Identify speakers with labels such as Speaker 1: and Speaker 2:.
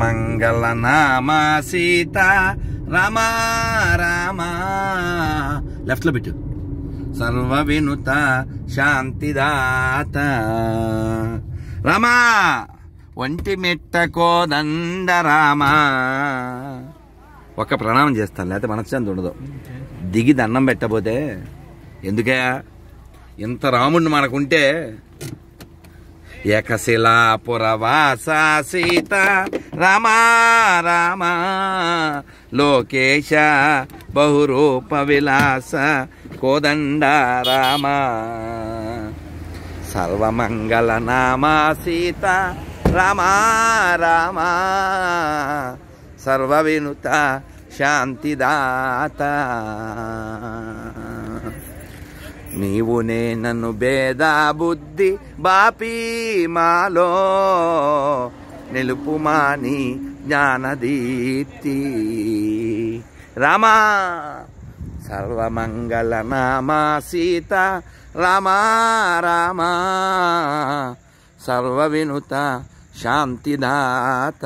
Speaker 1: మంగళనామ సీత రామ రామ లెఫ్ట్లో పెట్టు సర్వ వినుత శాంతిదాత రామా ఒంటి మెట్ట కోదండ రామ ఒక ప్రణామం చేస్తాను లేకపోతే మనశ్శాంతి ఉండదు దిగి దండం పెట్టబోతే ఎందుకే ఇంత రాముడిని మనకుంటే ఏకశిలాపురవాస సీత రామా రామ లోకేశ బహురూప విలాస కోదండ రామ సర్వమంగళ నామ సీత రామా రామ సర్వవినుత శాంతిదాత నీవు నే నన్ను భేద బుద్ధి బాపీ మాలో నిలుపుమాని జ్ఞానదీప్తి రామా సర్వమంగళ నామా సీత రామా రామా సర్వ వినుత శాంతిదాత